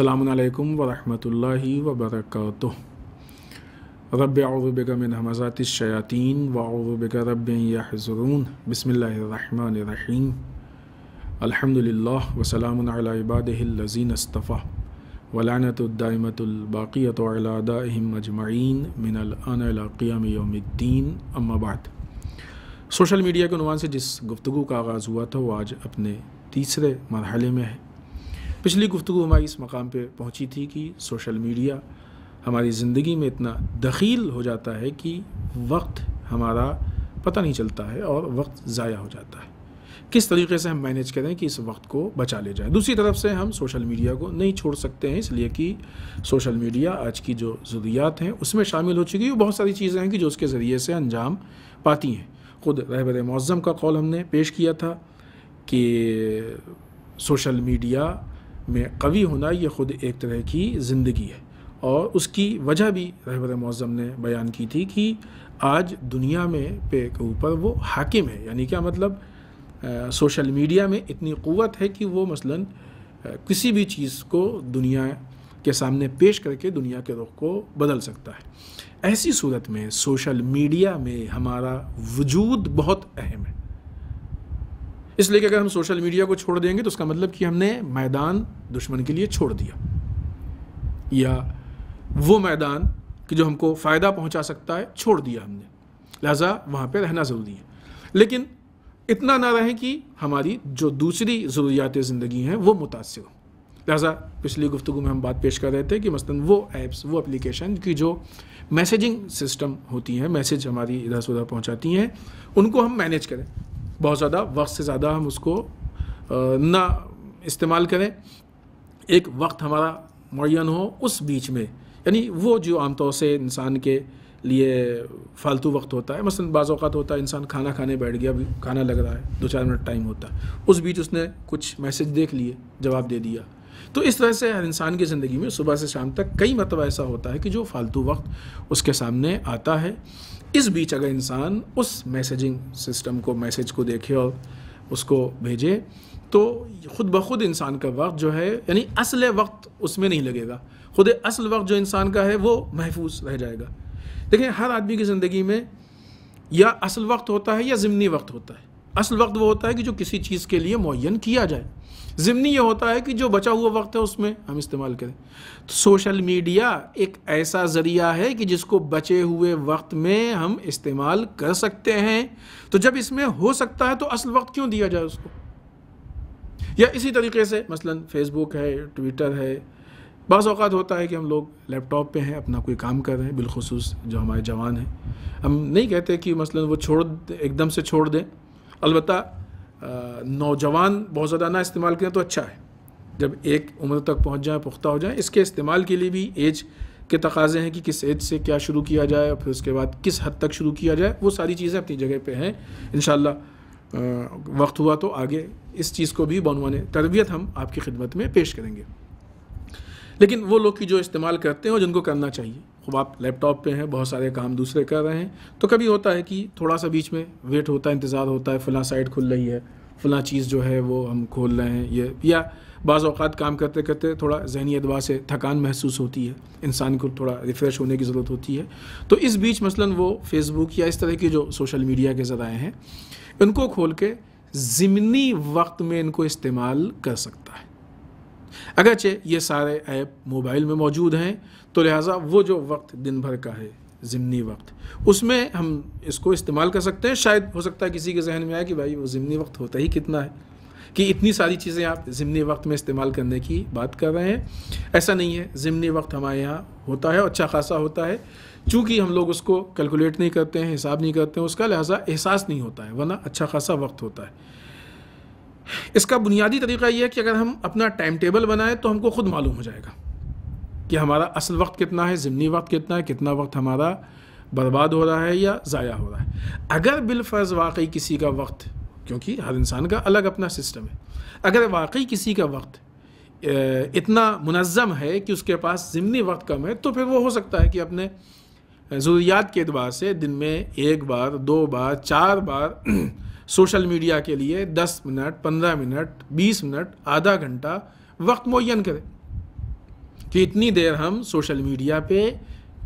अल्लाम वरहमल वबरक रब आउबिक मिन हमज़ात शयातीन वाउबिक रब हज़रून बसमीम अलहमदिल्ला वसलामबादीन अस्तफ़ा वलानतदामतबाक़ीतम अजमैन मिनलाक़ियामद्दीन अम्माबाद सोशल मीडिया के नुमान से जिस गुफ्तु का आगाज़ हुआ था वो आज अपने तीसरे मरहले में है पिछली गुफ्तु हमारी इस मकाम पर पहुँची थी कि सोशल मीडिया हमारी ज़िंदगी में इतना दखील हो जाता है कि वक्त हमारा पता नहीं चलता है और वक्त ज़ाया हो जाता है किस तरीके से हम मैनेज करें कि इस वक्त को बचा ले जाए दूसरी तरफ से हम सोशल मीडिया को नहीं छोड़ सकते हैं इसलिए कि सोशल मीडिया आज की जो ज़रूरियात हैं उसमें शामिल हो चुकी है बहुत सारी चीज़ें हैं कि जो उसके ज़रिए से अंजाम पाती हैं ख़ुद रहबर मौज़म का कॉल हमने पेश किया था कि सोशल मीडिया में कवी होना ये ख़ुद एक तरह की ज़िंदगी है और उसकी वजह भी रहबर मौज़म ने बयान की थी कि आज दुनिया में पे के ऊपर वो हाकिम है यानी क्या मतलब आ, सोशल मीडिया में इतनी क़वत है कि वो मसलन आ, किसी भी चीज़ को दुनिया के सामने पेश करके दुनिया के रुख को बदल सकता है ऐसी सूरत में सोशल मीडिया में हमारा वजूद बहुत अहम है इसलिए कि अगर हम सोशल मीडिया को छोड़ देंगे तो उसका मतलब कि हमने मैदान दुश्मन के लिए छोड़ दिया या वो मैदान कि जो हमको फ़ायदा पहुंचा सकता है छोड़ दिया हमने लिहाजा वहाँ पे रहना ज़रूरी है लेकिन इतना ना रहें कि हमारी जो दूसरी ज़रूरियात ज़िंदगी हैं वो मुतासर हों लिहाजा पिछली गुफ्तु में हम बात पेश कर रहे थे कि मसलन वो ऐप्स वो एप्लीकेशन की जो मैसेजिंग सिस्टम होती हैं मैसेज हमारी इधर से उधर पहुँचाती हैं उनको हम मैनेज करें बहुत ज़्यादा वक्त से ज़्यादा हम उसको ना इस्तेमाल करें एक वक्त हमारा मुन हो उस बीच में यानी वो जो आमतौर से इंसान के लिए फालतू वक्त होता है मसलन बाज़ात होता है इंसान खाना खाने बैठ गया अभी खाना लग रहा है दो चार मिनट टाइम होता है उस बीच उसने कुछ मैसेज देख लिए जवाब दे दिया तो इस तरह से हर इंसान की ज़िंदगी में सुबह से शाम तक कई मतलब ऐसा होता है कि जो फालतू वक्त उसके सामने आता है इस बीच अगर इंसान उस मैसेजिंग सिस्टम को मैसेज को देखे और उसको भेजे तो खुद ब खुद इंसान का वक्त जो है यानी असल वक्त उसमें नहीं लगेगा खुद असल वक्त जो इंसान का है वो महफूज रह जाएगा देखें हर आदमी की ज़िंदगी में या असल वक्त होता है या ज़िमनी वक्त होता है असल वक्त वो होता है कि जो किसी चीज़ के लिए मुन किया जाए ज़िमनी ये होता है कि जो बचा हुआ वक्त है उसमें हम इस्तेमाल करें तो सोशल मीडिया एक ऐसा ज़रिया है कि जिसको बचे हुए वक्त में हम इस्तेमाल कर सकते हैं तो जब इसमें हो सकता है तो असल वक्त क्यों दिया जाए उसको या इसी तरीके से मसलन फेसबुक है ट्विटर है बस अवत होता है कि हम लोग लैपटॉप पे हैं अपना कोई काम कर रहे हैं बिलखसूस जो हमारे जवान हैं हम नहीं कहते कि मसलन वो छोड़ एकदम से छोड़ दें अलबत्ता नौजवान बहुत ज़्यादा ना इस्तेमाल करें तो अच्छा है जब एक उम्र तक पहुँच जाएँ पुख्ता हो जाए इसके इस्तेमाल के लिए भी एज के तकाजे हैं कि किस एज से क्या शुरू किया जाए और फिर उसके बाद किस हद तक शुरू किया जाए वो सारी चीज़ें अपनी जगह पे हैं इन वक्त हुआ तो आगे इस चीज़ को भी बनवाने तरबियत हम आपकी खिदमत में पेश करेंगे लेकिन वो लोग की जो इस्तेमाल करते हैं और जिनको करना चाहिए खूब आप लैपटॉप पे हैं बहुत सारे काम दूसरे कर रहे हैं तो कभी होता है कि थोड़ा सा बीच में वेट होता है इंतज़ार होता है फ़लाँ साइट खुल रही है फ़लाँ चीज़ जो है वो हम खोल रहे हैं ये या बाज़ अवत काम करते करते थोड़ा जहनी अतबार से थकान महसूस होती है इंसान को थोड़ा रिफ़्रेश होने की ज़रूरत होती है तो इस बीच मसलन वो फेसबुक या इस तरह के जो सोशल मीडिया के ज़राए हैं इनको खोल के ज़मनी वक्त में इनको इस्तेमाल कर सकता है अगरचे ये सारे ऐप मोबाइल में मौजूद हैं तो लिहाजा वो जो वक्त दिन भर का है ज़िमनी वक्त उसमें हम इसको इस्तेमाल कर सकते हैं शायद हो सकता है किसी के जहन में आए कि भाई वो ज़िमनी वक्त होता ही कितना है कि इतनी सारी चीज़ें आप ज़मनी वक्त में इस्तेमाल करने की बात कर रहे हैं ऐसा नहीं है ज़मनी वक्त हमारे यहाँ होता है अच्छा खासा होता है चूँकि हम लोग उसको कैलकुलेट नहीं करते हैं हिसाब नहीं करते हैं उसका लिहाजा एहसास नहीं होता है वरना अच्छा खासा वक्त होता है इसका बुनियादी तरीका यह है कि अगर हम अपना टाइम टेबल बनाएं तो हमको खुद मालूम हो जाएगा कि हमारा असल वक्त कितना है ज़िमनी वक्त कितना है कितना वक्त हमारा बर्बाद हो रहा है या ज़ाया हो रहा है अगर बिलफर्ज़ वाकई किसी का वक्त क्योंकि हर इंसान का अलग अपना सिस्टम है अगर वाकई किसी का वक्त इतना मुनज़म है कि उसके पास ज़िमनी वक्त कम है तो फिर वो हो सकता है कि अपने ज़रूरियात के अतबार से दिन में एक बार दो बार चार बार सोशल मीडिया के लिए 10 मिनट 15 मिनट 20 मिनट आधा घंटा वक्त मुन करें कि इतनी देर हम सोशल मीडिया पे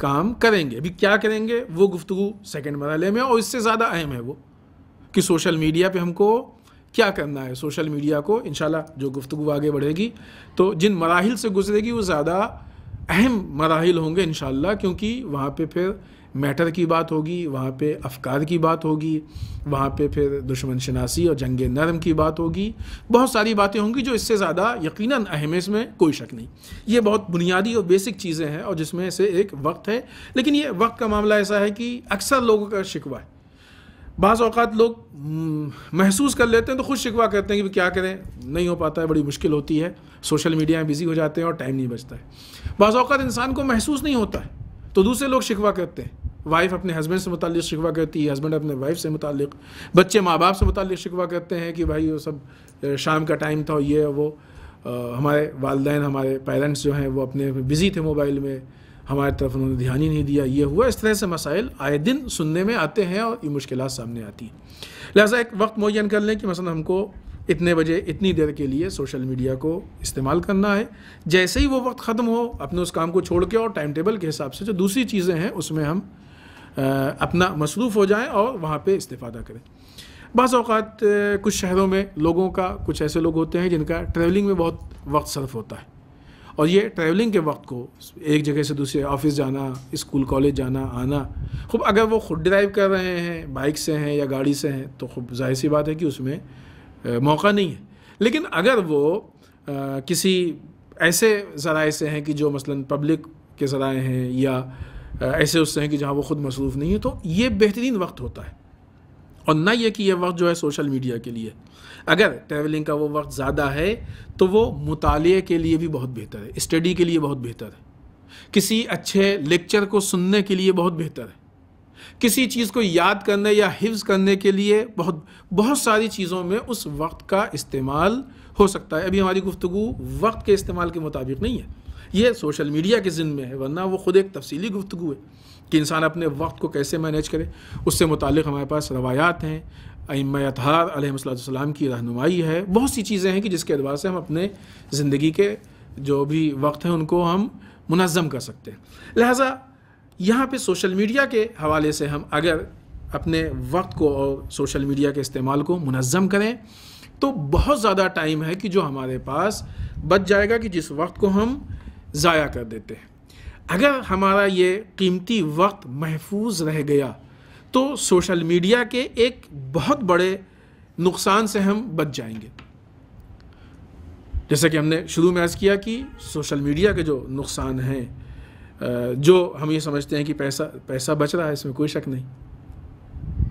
काम करेंगे अभी क्या करेंगे वो गुफ्तु सेकेंड मरहले में और इससे ज़्यादा अहम है वो कि सोशल मीडिया पे हमको क्या करना है सोशल मीडिया को इन जो गुफ्तु आगे बढ़ेगी तो जिन मराहल से गुजरेगी वो ज़्यादा अहम मराहल होंगे इन क्योंकि वहाँ पर फिर मैटर की बात होगी वहाँ पे अफकार की बात होगी वहाँ पे फिर दुश्मन शनासी और जंग नरम की बात होगी बहुत सारी बातें होंगी जो इससे ज़्यादा यकीन अहम है इसमें कोई शक नहीं ये बहुत बुनियादी और बेसिक चीज़ें हैं और जिसमें से एक वक्त है लेकिन ये वक्त का मामला ऐसा है कि अक्सर लोगों का शिकवा है बाज़ अवत लोग हम्म, महसूस कर लेते हैं तो खुद शिकवा करते हैं कि क्या करें नहीं हो पाता है बड़ी मुश्किल होती है सोशल मीडिया में बिज़ी हो जाते हैं और टाइम नहीं बचता है बाज़ अवत इंसान को महसूस नहीं होता है तो दूसरे लोग शिकवा करते हैं वाइफ अपने हस्बैंड से मुतल शिकवा करती है हस्बैंड अपने वाइफ से मुतल बच्चे माँ बाप से मुतल शिकवा करते हैं कि भाई वो सब शाम का टाइम था ये वो हमारे वालदेन हमारे पेरेंट्स जो हैं वो अपने बिज़ी थे मोबाइल में हमारे तरफ उन्होंने ध्यान ही नहीं दिया ये हुआ इस तरह से मसाइल आए दिन सुनने में आते हैं और ये मुश्किल सामने आती हैं लिहाजा एक वक्त मुन कर लें कि मसलन हमको इतने बजे इतनी देर के लिए सोशल मीडिया को इस्तेमाल करना है जैसे ही वो वक्त ख़त्म हो अपने उस काम को छोड़ के और टाइम टेबल के हिसाब से जो दूसरी चीज़ें हैं उसमें हम अपना मसरूफ़ हो जाएं और वहाँ पे इस्तेफादा करें बस अवत कुछ शहरों में लोगों का कुछ ऐसे लोग होते हैं जिनका ट्रैवलिंग में बहुत वक्त सर्फ होता है और ये ट्रैवलिंग के वक्त को एक जगह से दूसरे ऑफिस जाना स्कूल कॉलेज जाना आना खूब अगर वो खुद ड्राइव कर रहे हैं बाइक से हैं या गाड़ी से हैं तो खूब जाहिर सी बात है कि उसमें मौका नहीं है लेकिन अगर वो आ, किसी ऐसे ज़राए से हैं कि जो मसलन पब्लिक के ज़राए हैं या ऐसे उससे हैं कि जहाँ वो ख़ुद मसरूफ़ नहीं है तो ये बेहतरीन वक्त होता है और ना ये कि यह वक्त जो है सोशल मीडिया के लिए अगर ट्रैवलिंग का वो वक्त ज़्यादा है तो वो मुताले के लिए भी बहुत बेहतर है स्टडी के लिए बहुत बेहतर है किसी अच्छे लेक्चर को सुनने के लिए बहुत बेहतर है किसी चीज़ को याद करने या हिफ्ज़ करने के लिए बहुत बहुत सारी चीज़ों में उस वक्त का इस्तेमाल हो सकता है अभी हमारी गुफ्तु वक्त के इस्तेमाल के मुताबिक नहीं है ये सोशल मीडिया के जिन में है वरना वो ख़ुद एक तफसीली गुफ्तु है कि इंसान अपने वक्त को कैसे मैनेज करे उससे मुतल हमारे पास रवायात हैं अम अतहार की रहनुमाई है बहुत सी चीज़ें हैं कि जिसके अतबार से हम अपने ज़िंदगी के जो भी वक्त हैं उनको हम मुनज़म कर सकते हैं लिहाजा यहाँ पे सोशल मीडिया के हवाले से हम अगर अपने वक्त को और सोशल मीडिया के इस्तेमाल को मुनज़म करें तो बहुत ज़्यादा टाइम है कि जो हमारे पास बच जाएगा कि जिस वक्त को हम ज़ाया कर देते हैं अगर हमारा ये कीमती वक्त महफूज रह गया तो सोशल मीडिया के एक बहुत बड़े नुकसान से हम बच जाएंगे जैसे कि हमने शुरू में आज किया कि सोशल मीडिया के जो नुकसान हैं जो हम ये समझते हैं कि पैसा पैसा बच रहा है इसमें कोई शक नहीं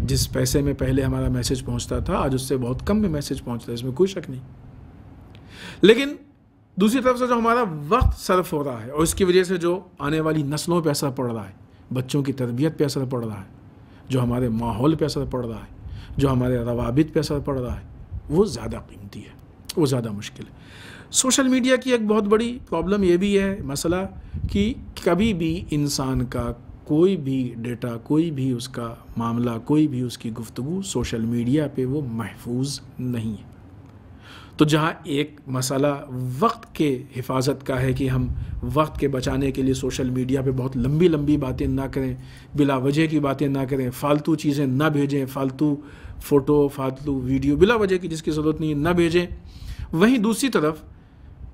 जिस पैसे में पहले हमारा मैसेज पहुंचता था आज उससे बहुत कम में मैसेज पहुंच रहा है इसमें कोई शक नहीं लेकिन दूसरी तरफ से जो हमारा वक्त सर्फ हो रहा है और इसकी वजह से जो आने वाली नस्लों पर असर पड़ रहा है बच्चों की तरबियत पर असर पड़ रहा है जो हमारे माहौल पर असर पड़ रहा है जो हमारे रवाबित पर असर पड़ रहा है वो ज़्यादा कीमती है वो ज़्यादा मुश्किल है सोशल मीडिया की एक बहुत बड़ी प्रॉब्लम ये भी है मसला कि कभी भी इंसान का कोई भी डेटा कोई भी उसका मामला कोई भी उसकी गुफ्तु सोशल मीडिया पे वो महफूज नहीं है तो जहाँ एक मसला वक्त के हिफाजत का है कि हम वक्त के बचाने के लिए सोशल मीडिया पे बहुत लंबी लंबी बातें ना करें बिला वजह की बातें ना करें फालतू चीज़ें ना भेजें फालतू फ़ोटो फालतू वीडियो बिला वजह की जिसकी ज़रूरत नहीं है ना भेजें वहीं दूसरी तरफ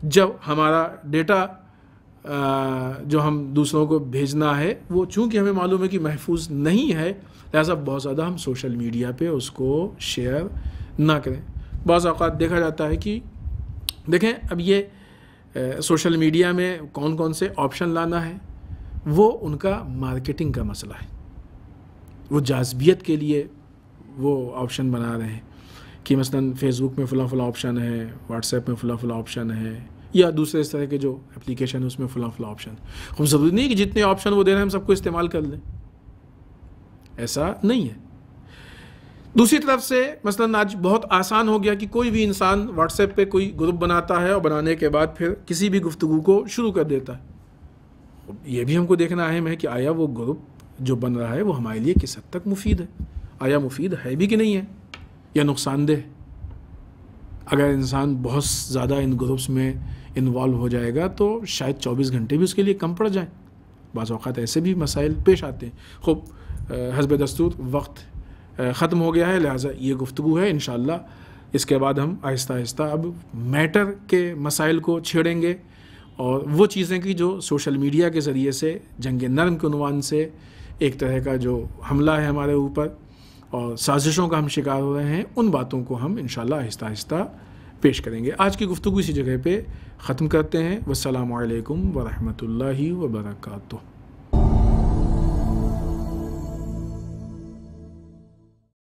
जब हमारा डेटा जो हम दूसरों को भेजना है वो चूंकि हमें मालूम है कि महफूज नहीं है लिहाजा बहुत ज़्यादा हम सोशल मीडिया पे उसको शेयर ना करें बहुत अवत देखा जाता है कि देखें अब ये सोशल मीडिया में कौन कौन से ऑप्शन लाना है वो उनका मार्केटिंग का मसला है वो जाजबियत के लिए वो ऑप्शन बना रहे हैं कि मसलन फेसबुक में फला फुला ऑप्शन है व्हाट्सएप में फला फुला ऑप्शन है या दूसरे इस तरह के जो एप्लीकेशन है उसमें फुला फुला ऑप्शन हम जरूरी नहीं कि जितने ऑप्शन वो दे रहे हैं हम सबको इस्तेमाल कर लें ऐसा नहीं है दूसरी तरफ से मसलन आज बहुत आसान हो गया कि कोई भी इंसान व्हाट्सएप पे कोई ग्रुप बनाता है और बनाने के बाद फिर किसी भी गुफ्तु को शुरू कर देता है ये भी हमको देखना अहम है कि आया वो ग्रुप जो बन रहा है वो हमारे लिए किस हद तक मुफीद है आया मुफीद है भी कि नहीं है या नुकसानदेह है अगर इंसान बहुत ज़्यादा इन ग्रुप्स में इन्वॉल्व हो जाएगा तो शायद 24 घंटे भी उसके लिए कम पड़ जाए बाज़ात ऐसे भी मसाइल पेश आते हैं खूब हसब दस्तूर वक्त ख़त्म हो गया है लिहाजा ये गुफ्तु है इन इसके बाद हम आहिस्ता आहिस्ता अब मैटर के मसाइल को छेड़ेंगे और वो चीज़ें की जो सोशल मीडिया के ज़रिए से जंग नरम के अनुमान से एक तरह का जो हमला है हमारे ऊपर और साजिशों का हम शिकार हो रहे हैं उन बातों को हम इन आहिस्ता आहिस्ता पेश करेंगे आज की गुफ्तु इसी जगह पे ख़त्म करते हैं वालेकुम वरहमतुल्लाहि वबरकू